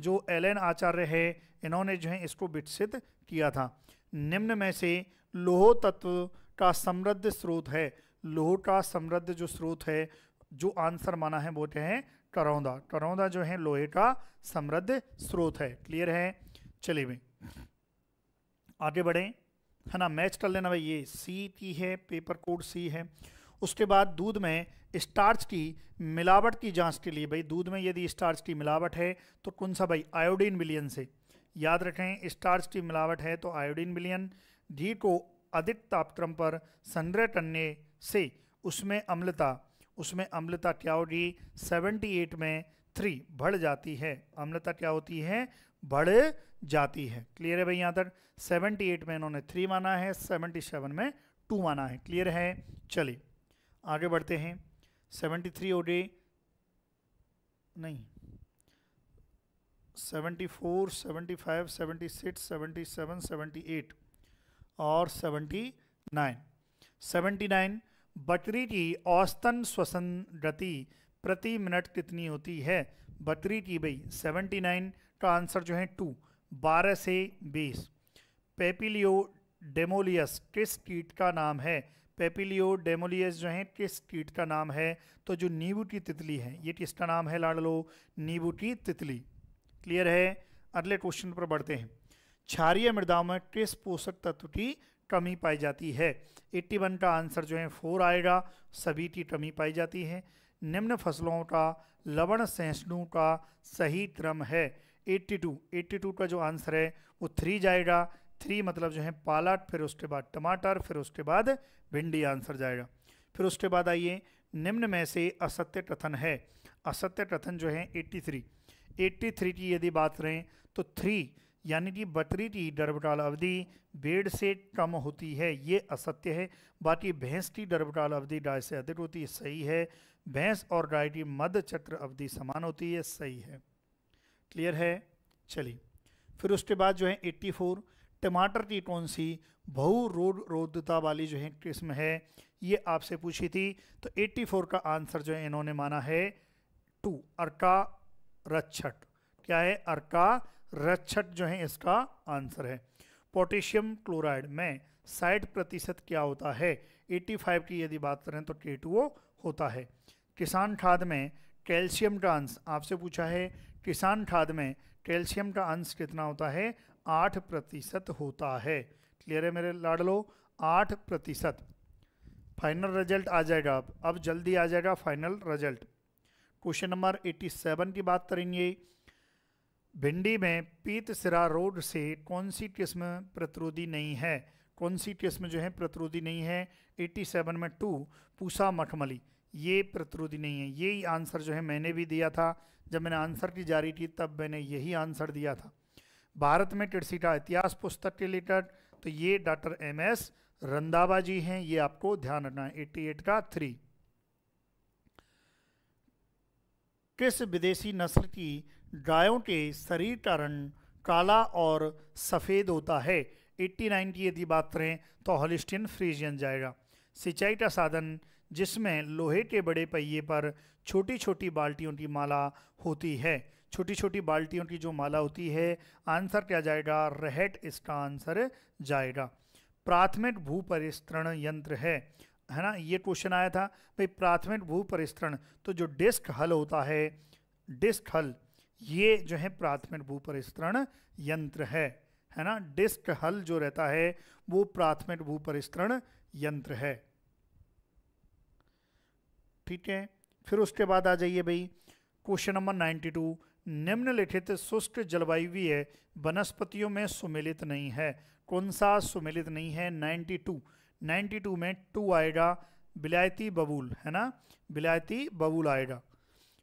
जो एल एन आचार्य है इन्होंने जो है इसको विकसित किया था निम्न में से लोह तत्व का समृद्ध स्रोत है लोह का समृद्ध जो स्रोत है जो आंसर माना है वो है करौंदा करौंदा जो है लोहे का समृद्ध स्रोत है क्लियर है चलिए भाई आगे बढ़े है ना मैच कर लेना भाई ये सी टी है पेपर कोड सी है उसके बाद दूध में स्टार्च की मिलावट की जांच के लिए भाई दूध में यदि स्टार्च की मिलावट है तो कौन सा भाई आयोडीन विलियन से याद रखें स्टार्च की मिलावट है तो आयोडीन विलियन घी को अधिक तापक्रम पर संग्रह करने से उसमें अम्लता उसमें अम्लता क्या होगी 78 में थ्री बढ़ जाती है अम्लता क्या होती है बढ़ जाती है क्लियर है भाई यहाँ तक 78 में इन्होंने थ्री माना है 77 में टू माना है क्लियर है चलिए आगे बढ़ते हैं सेवेंटी थ्री ओ डी नहीं seventy four seventy five seventy six seventy seven seventy eight और सेवेंटी नाइन सेवेंटी नाइन बकरी की औसतन श्वसन गति प्रति मिनट कितनी होती है बकरी की भाई सेवेंटी नाइन का आंसर जो है टू बारह से बीस पेपिलियो डेमोलियस किस कीट का नाम है पेपिलियो डेमोलियस जो है टिस टीट का नाम है तो जो नींबू की तितली है ये टिस्ट का नाम है लाड़ लो नींबू की तितली क्लियर है अगले क्वेश्चन पर बढ़ते हैं क्षारिय मृदाओं में टिस पोषक तत्व की कमी पाई जाती है 81 का आंसर जो है फोर आएगा सभी की कमी पाई जाती है निम्न फसलों का लवण सहिष्णु का सही क्रम है 82 82 का जो आंसर है वो थ्री जाएगा थ्री मतलब जो है पालट फिर उसके बाद टमाटर फिर उसके बाद भिंडी आंसर जाएगा फिर उसके बाद आइए निम्न में से असत्य कथन है असत्य कथन जो है 83 83 की यदि बात करें तो थ्री यानी कि बकरी की गर्भकाल अवधि भेड़ से कम होती है ये असत्य है बाकी भैंस की डरबटाल अवधि गाय से अधिक होती है सही है भैंस और गाय की मध्य चक्र अवधि समान होती है सही है क्लियर है चलिए फिर उसके बाद जो है 84 टमाटर की कौन सी बहु रोड रोधता वाली जो है किस्म है ये आपसे पूछी थी तो 84 का आंसर जो है इन्होंने माना है टू अर्का रक्षट क्या है अर्का रक्षट जो है इसका आंसर है पोटेशियम क्लोराइड में साठ प्रतिशत क्या होता है 85 की यदि बात करें तो के होता है किसान खाद में कैल्शियम का अंश आपसे पूछा है किसान खाद में कैल्शियम का अंश कितना होता है आठ प्रतिशत होता है क्लियर है मेरे लाड लो आठ प्रतिशत फाइनल रिजल्ट आ जाएगा अब अब जल्दी आ जाएगा फाइनल रिजल्ट क्वेश्चन नंबर 87 की बात करेंगे भिंडी में पीत सिरा रोड से कौन सी किस्म प्रतिरोधी नहीं है कौन सी किस्म जो है प्रतिरोधी नहीं है 87 में टू पूसा मखमली ये प्रतिरोधी नहीं है यही आंसर जो है मैंने भी दिया था जब मैंने आंसर की जारी की तब मैंने यही आंसर दिया था भारत में टिड़सीटा इतिहास पुस्तक के रिलेटेड तो ये doctor M S Randhawa ji हैं ये आपको ध्यान रखना है एट्टी एट का थ्री किस विदेशी नस्ल की गायों के शरीर का रंग काला और सफ़ेद होता है 89 की यदि बात करें तो हॉलिस्टिन फ्रीजियन जाएगा सिंचाई का साधन जिसमें लोहे के बड़े पहिए पर छोटी छोटी बाल्टियों की माला होती है छोटी छोटी बाल्टियों की जो माला होती है आंसर क्या जाएगा रहट इसका आंसर जाएगा प्राथमिक भू परिस्तरण यंत्र है है ना ये क्वेश्चन आया था भाई प्राथमिक भू परिस्तरण तो जो डिस्क हल होता है डिस्क हल ये जो है प्राथमिक भू परिस्तरण यंत्र है है ना डिस्क हल जो रहता है वो प्राथमिक भू परिस्तरण यंत्र है ठीक है फिर उसके बाद आ जाइए भाई क्वेश्चन नंबर नाइन्टी टू निम्नलिखित शुष्क जलवायु वनस्पतियों में सुमिलित नहीं है कौन सा सुमिलित नहीं है 92 92 में टू आएगा विलायती बबूल है ना विलायती बबूल आएगा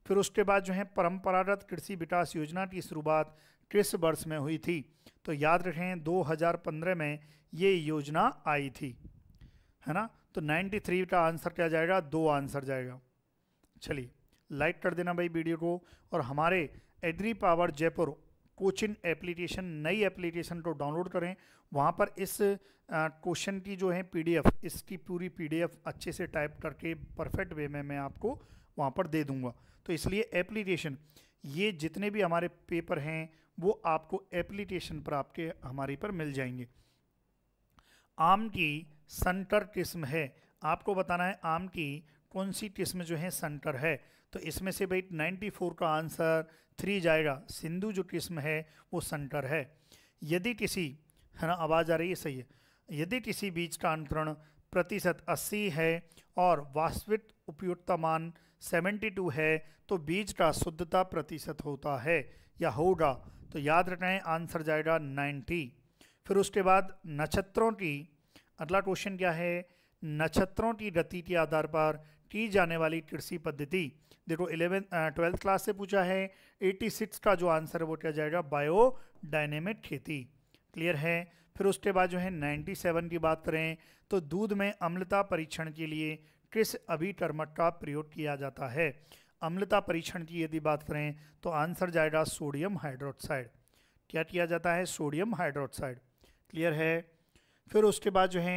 फिर उसके बाद जो है परंपरागत कृषि विकास योजना की शुरुआत किस वर्ष में हुई थी तो याद रखें 2015 में ये योजना आई थी है ना तो 93 का आंसर क्या जाएगा दो आंसर जाएगा चलिए लाइक कर देना भाई वीडियो को और हमारे agri power Jaipur coaching application नई एप्लीकेशन को तो डाउनलोड करें वहाँ पर इस क्वेश्चन की जो है पीडीएफ इसकी पूरी पीडीएफ अच्छे से टाइप करके परफेक्ट वे में मैं आपको वहाँ पर दे दूँगा तो इसलिए एप्लीकेशन ये जितने भी हमारे पेपर हैं वो आपको एप्लीकेशन पर आपके हमारे पर मिल जाएंगे आम की संटर किस्म है आपको बताना है आम की कौन सी किस्म जो है संटर है तो इसमें से भाई 94 का आंसर थ्री जाएगा सिंधु जो किस्म है वो सेंटर है यदि किसी है ना आवाज़ आ रही है सही है यदि किसी बीज का अंतरण प्रतिशत 80 है और वास्तविक उपयुक्तता मान 72 है तो बीज का शुद्धता प्रतिशत होता है या होगा तो याद रखें आंसर जाएगा 90 फिर उसके बाद नक्षत्रों की अगला क्वेश्चन क्या है नक्षत्रों की गति के आधार पर की जाने वाली कृषि पद्धति देखो इलेवेंथ ट्वेल्थ क्लास से पूछा है 86 का जो आंसर है वो क्या जाएगा बायोडाइनेमिक खेती क्लियर है फिर उसके बाद जो है 97 की बात करें तो दूध में अम्लता परीक्षण के लिए किस अभिकर्मक का प्रयोग किया जाता है अम्लता परीक्षण की यदि बात करें तो आंसर जाएगा सोडियम हाइड्रोक्साइड क्या किया जाता है सोडियम हाइड्रोक्साइड क्लियर है फिर उसके बाद जो है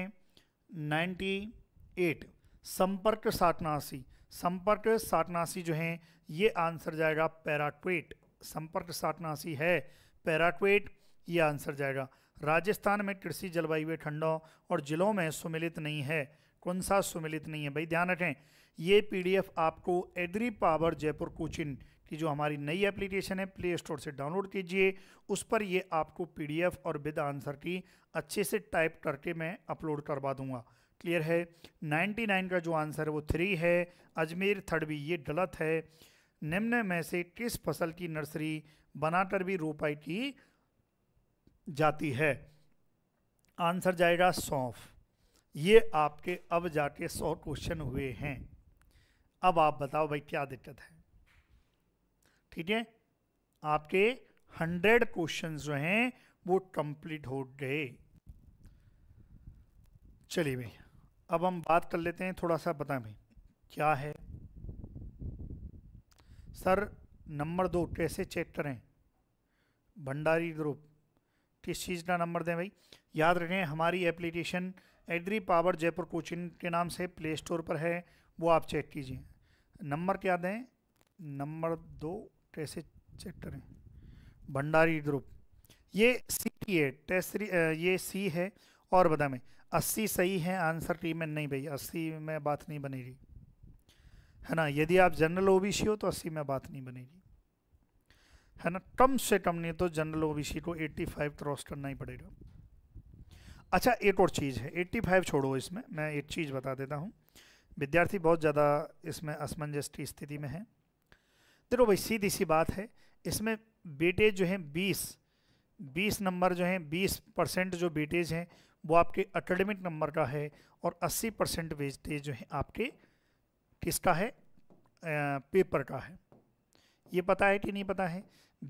98 संपर्क सातनासी संपर्क सातनासी जो हैं ये आंसर जाएगा पैराट्वेट संपर्क सातनासी है पैराट्वेट ये आंसर जाएगा राजस्थान में कृषि जलवायु ठंडों और जिलों में सुमिलित नहीं है कौन सा सुमिलित नहीं है भाई ध्यान रखें ये पीडीएफ आपको एग्री पावर जयपुर कोचिन की जो हमारी नई एप्लीकेशन है प्ले स्टोर से डाउनलोड कीजिए उस पर ये आपको पीडीएफ और विद आंसर की अच्छे से टाइप करके मैं अपलोड करवा दूंगा क्लियर है 99 का जो आंसर है वो थ्री है अजमेर थर्ड भी ये गलत है निम्न में से किस फसल की नर्सरी बनाकर भी रोपाई की जाती है आंसर जाएगा सौंफ ये आपके अब जाके सौ क्वेश्चन हुए हैं अब आप बताओ भाई क्या दिक्कत है ठीक है आपके हंड्रेड क्वेश्चन जो हैं वो कंप्लीट हो गए चलिए भैया अब हम बात कर लेते हैं थोड़ा सा पता में क्या है सर नंबर दो कैसे चेक करें भंडारी ग्रुप किस चीज़ का नंबर दें भाई याद रखें हमारी application agri power Jaipur coaching के नाम से प्ले स्टोर पर है वो आप चेक कीजिए नंबर क्या दें नंबर दो कैसे चेक करें भंडारी ग्रुप ये सी है टेस्ट ये सी है और बदामें अस्सी सही है आंसर टी में नहीं भाई अस्सी में बात नहीं बनेगी है ना यदि आप जनरल ओबीसी हो तो अस्सी में बात नहीं बनेगी है ना कम से कम नहीं तो जनरल ओबीसी को एट्टी फाइव क्रॉस करना ही पड़ेगा अच्छा एक और चीज़ है एट्टी फाइव छोड़ो इसमें मैं एक चीज़ बता देता हूँ विद्यार्थी बहुत ज़्यादा इसमें असमंजस की स्थिति में है देखो भाई सीधी सी बात है इसमें बेटेज जो हैं बीस बीस नंबर जो हैं बीस परसेंट जो बेटेज हैं वो आपके अकेडमिक नंबर का है और 80 परसेंट वेजटेज जो है आपके किसका है पेपर का है ये पता है कि नहीं पता है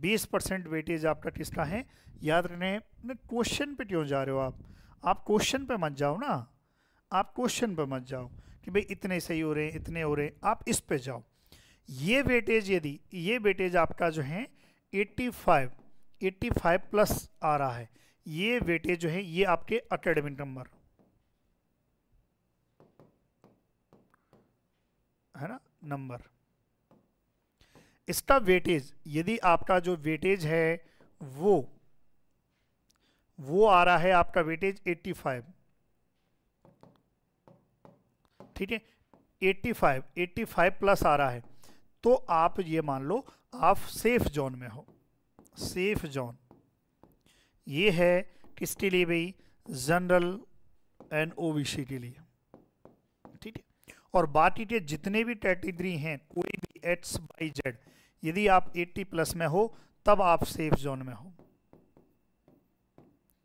20 परसेंट वेटेज आपका किसका है याद रखने क्वेश्चन पे क्यों जा रहे हो आप आप क्वेश्चन पे मत जाओ ना आप क्वेश्चन पे मत जाओ कि भाई इतने सही हो रहे हैं इतने हो रहे हैं आप इस पे जाओ ये वेटेज यदि ये वेटेज आपका जो है 85 85 प्लस आ रहा है ये वेटेज जो है ये आपके अकेडमिक नंबर है ना नंबर इसका वेटेज यदि आपका जो वेटेज है वो वो आ रहा है आपका वेटेज 85 ठीक है 85 85 प्लस आ रहा है तो आप ये मान लो आप सेफ जोन में हो सेफ जोन ये है किसके लिए भाई जनरल एंड ओबीसी के लिए ठीक है और बाकी के जितने भी कैटेगरी हैं कोई भी एक्स बाई जेड यदि आप 80 प्लस में हो तब आप सेफ जोन में हो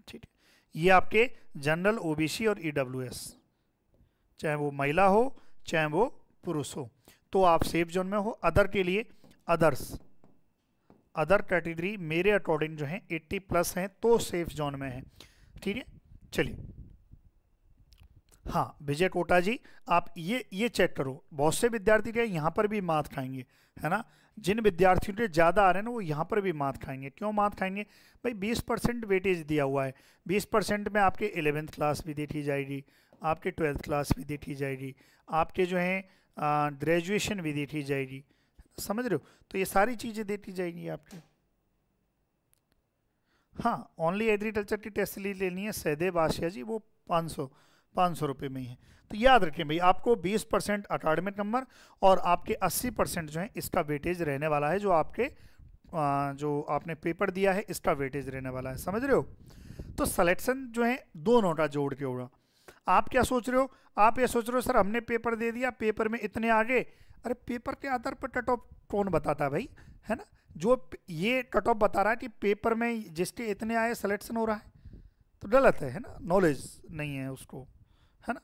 ठीक है ये आपके जनरल ओबीसी और ईडब्ल्यूएस e चाहे वो महिला हो चाहे वो पुरुष हो तो आप सेफ जोन में हो अदर के लिए अदर्स अदर कैटेगरी मेरे अकॉर्डिंग जो है 80 प्लस हैं तो सेफ जोन में है ठीक है चलिए हाँ विजय कोटा जी आप ये ये चेक करो बहुत से विद्यार्थी क्या यहाँ पर भी मात खाएंगे है ना जिन विद्यार्थियों के ज़्यादा आ रहे हैं ना वो यहाँ पर भी मात खाएंगे क्यों मात खाएंगे भाई 20 परसेंट वेटेज दिया हुआ है 20 परसेंट में आपके एलेवेंथ क्लास भी देखी जाएगी आपके ट्वेल्थ क्लास भी देखी जाएगी आपके जो हैं ग्रेजुएशन भी देखी जाएगी समझ रहे हो तो ये सारी चीज़ें देती जाएंगी आपके हाँ ओनली एग्रीकल्चर की टेस्ट ली लेनी है सहदे बादशाह जी वो पाँच सौ पाँच सौ रुपये में ही है तो याद रखें भाई आपको 20 परसेंट अकाडमिक नंबर और आपके 80 परसेंट जो है इसका वेटेज रहने वाला है जो आपके आ, जो आपने पेपर दिया है इसका वेटेज रहने वाला है समझ रहे हो तो सलेक्शन जो है दोनों का जोड़ के होगा आप क्या सोच रहे हो आप ये सोच रहे हो सर हमने पेपर दे दिया पेपर में इतने आगे अरे पेपर के आधार पर कट ऑफ कौन बताता है भाई है ना जो ये कट ऑफ बता रहा है कि पेपर में जिसके इतने आए सेलेक्शन हो रहा है तो गलत है है ना नॉलेज नहीं है उसको है ना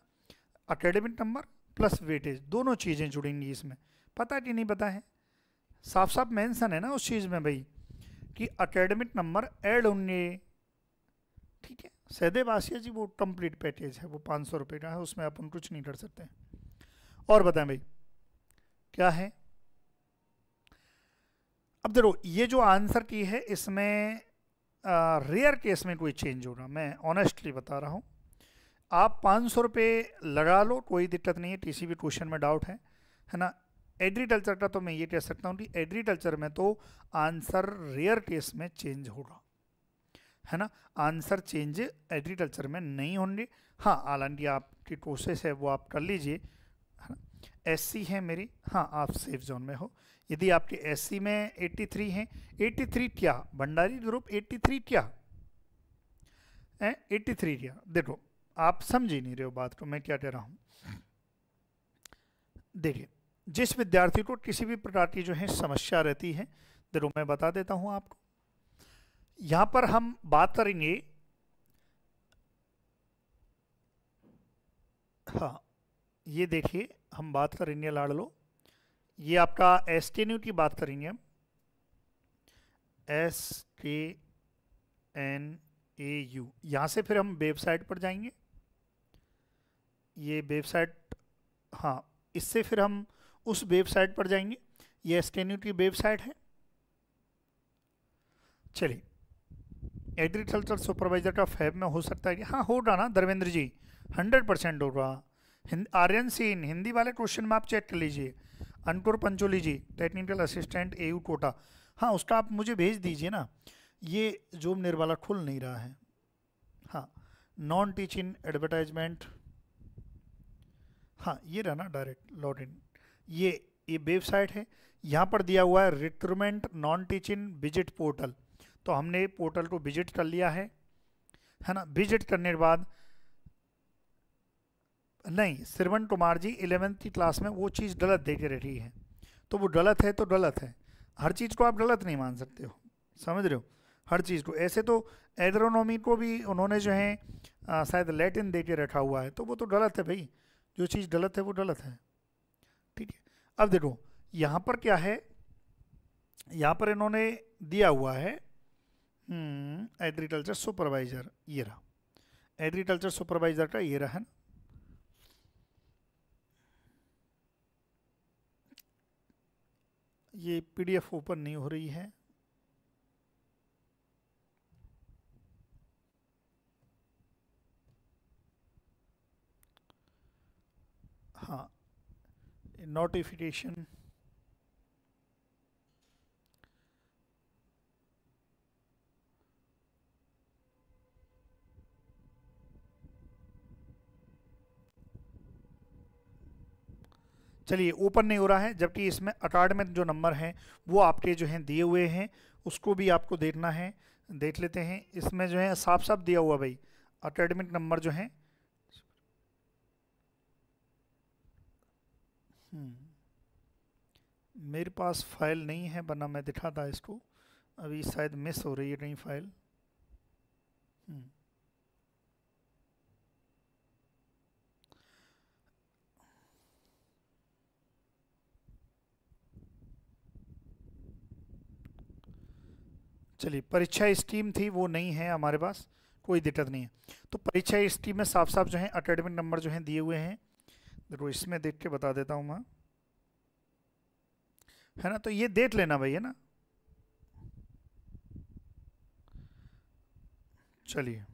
अकेडमिक नंबर प्लस वेटेज दोनों चीज़ें जुड़ेंगी इसमें पता कि नहीं पता है साफ साफ मेंशन है ना उस चीज़ में भाई कि अकेडमिक नंबर ऐड होंगे ठीक है सहदेव आसिया जी वो कंप्लीट पैकेज है वो पाँच सौ रुपये का है उसमें अपन कुछ नहीं कर सकते और बताएं भाई क्या है अब देखो ये जो आंसर की है इसमें रेयर केस में कोई चेंज होगा मैं ऑनेस्टली बता रहा हूँ आप पाँच सौ रुपये लगा लो कोई दिक्कत नहीं है किसी भी क्वेश्चन में डाउट है है ना एग्रीकल्चर का तो मैं ये कह सकता हूँ कि एग्रीकल्चर में तो आंसर रेयर केस में चेंज होगा है ना आंसर चेंज एग्रीकल्चर में नहीं होंगे हाँ हालांकि आपकी कोशिश है वो आप कर लीजिए है ना एस है मेरी हाँ आप सेफ जोन में हो यदि आपके एस में 83 हैं थ्री क्या भंडारी ग्रुप 83 क्या है थ्री क्या देखो आप समझ ही नहीं रहे हो बात को मैं क्या कह रहा हूँ देखिए जिस विद्यार्थी को किसी भी प्रकार की जो है समस्या रहती है देखो मैं बता देता हूँ आपको यहाँ पर हम बात करेंगे हाँ ये देखिए हम बात करेंगे लाड़ लो ये आपका एस की बात करेंगे हम एस के एन ए यू यहाँ से फिर हम वेबसाइट पर जाएंगे ये वेबसाइट हाँ इससे फिर हम उस वेबसाइट पर जाएंगे ये एस की वेबसाइट है चलिए एग्रीकल्चर सुपरवाइजर का फैब में हो सकता है कि हाँ हो रहा ना धर्मेंद्र जी हंड्रेड परसेंट हो रहा हिंद आर्यन सीन हिंदी वाले क्वेश्चन में आप चेक कर लीजिए Ankur Pancholi ji technical assistant A U Kota हाँ उसका आप मुझे भेज दीजिए ना ये जो निर्वाला खुल नहीं रहा है हाँ नॉन टीचिंग एडवर्टाइजमेंट हाँ ये रहा ना डायरेक्ट लॉग इन ये ये वेबसाइट है यहाँ पर दिया हुआ है recruitment non teaching visit portal तो हमने पोर्टल को विजिट कर लिया है है ना विजिट करने के बाद नहीं श्रवण कुमार जी इलेवेंथ की क्लास में वो चीज़ गलत देख रही है तो वो गलत है तो गलत है हर चीज़ को आप गलत नहीं मान सकते हो समझ रहे हो हर चीज़ को ऐसे तो एग्रोनॉमी को भी उन्होंने जो है शायद लैटिन दे के रखा हुआ है तो वो तो गलत है भाई जो चीज़ गलत है वो गलत है ठीक है अब देखो यहाँ पर क्या है यहाँ पर इन्होंने दिया हुआ है एग्रीकल्चर हम्म, सुपरवाइजर ये रहा एग्रीकल्चर सुपरवाइजर का ये रहा ना ये पीडीएफ ओपन नहीं हो रही है हाँ नोटिफिकेशन चलिए ओपन नहीं हो रहा है जबकि इसमें अकाडमिक जो नंबर हैं वो आपके जो हैं दिए हुए हैं उसको भी आपको देखना है देख लेते हैं इसमें जो है साफ साफ दिया हुआ भाई अकेडमिक नंबर जो हैं हम्म, मेरे पास फाइल नहीं है वरना मैं दिखाता इसको अभी शायद मिस हो रही है कहीं फाइल चलिए परीक्षा स्टीम थी वो नहीं है हमारे पास कोई दिक्कत नहीं है तो परीक्षा स्टीम में साफ साफ जो है अकेडमिक नंबर जो है दिए हुए हैं देखो इसमें देख के बता देता हूँ मैं है ना तो ये देख लेना भैया ना चलिए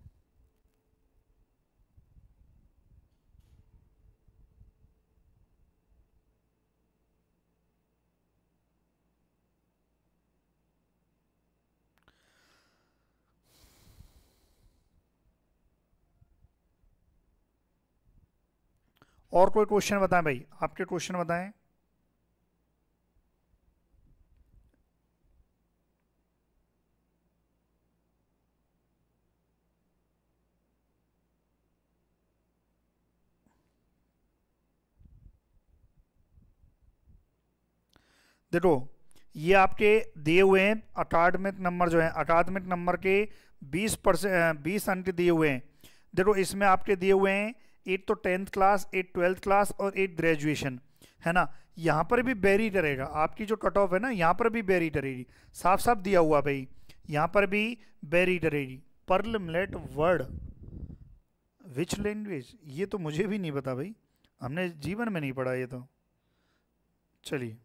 और कोई क्वेश्चन बताएं भाई आपके क्वेश्चन बताएं देखो ये आपके दिए हुए हैं अकाडमिक नंबर जो है अकादमिक नंबर के 20 परसेंट बीस अंक दिए हुए हैं देखो इसमें आपके दिए हुए हैं एट तो tenth class at twelfth class और एट ग्रेजुएशन है ना यहाँ पर भी बैरी रहेगा आपकी जो कट ऑफ है ना यहाँ पर भी बैरी रहेगी साफ साफ दिया हुआ भाई यहाँ पर भी बैरी रहेगी pearl millet word which language ये तो मुझे भी नहीं पता भाई हमने जीवन में नहीं पढ़ा ये तो चलिए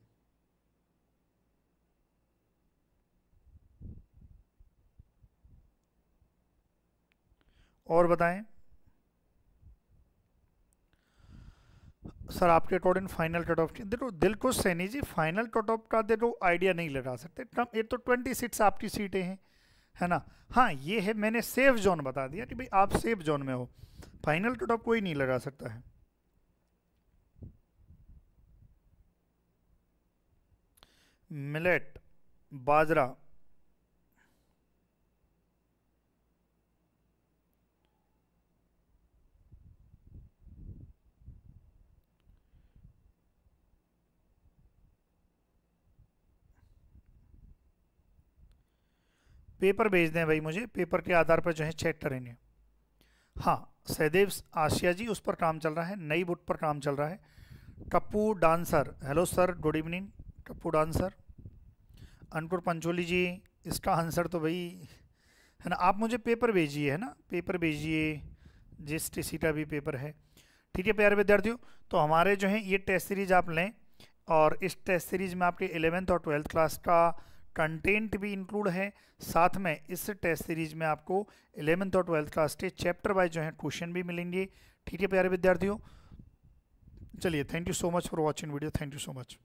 और बताएं सर आपके अकॉर्डिंग फाइनल कट ऑफ देखो दिल को Saini ji final cut off का देखो आइडिया नहीं लगा सकते कम ये तो ट्वेंटी सीट्स आपकी सीटें हैं है ना हाँ ये है मैंने सेफ जोन बता दिया कि भाई आप सेफ जोन में हो फाइनल कट ऑफ कोई नहीं लगा सकता है मिलेट बाजरा पेपर भेज दें भाई मुझे पेपर के आधार पर जो है चेक करेंगे हाँ सहदेव आशिया जी उस पर काम चल रहा है नई बुट पर काम चल रहा है Tappu dancer hello sir good evening Tappu dancer Ankur Pancholi ji इसका आंसर तो भाई है ना आप मुझे पेपर भेजिए है ना पेपर भेजिए जिस टी का भी पेपर है ठीक है प्यारे विद्यार्थियों तो हमारे जो है ये टेस्ट सीरीज आप लें और इस टेस्ट सीरीज में आपके इलेवेंथ और ट्वेल्थ क्लास का कंटेंट भी इंक्लूड है साथ में इस टेस्ट सीरीज में आपको इलेवंथ और ट्वेल्थ क्लास के चैप्टर वाइज जो है क्वेश्चन भी मिलेंगे ठीक है प्यारे विद्यार्थियों चलिए thank you so much for watching video thank you so much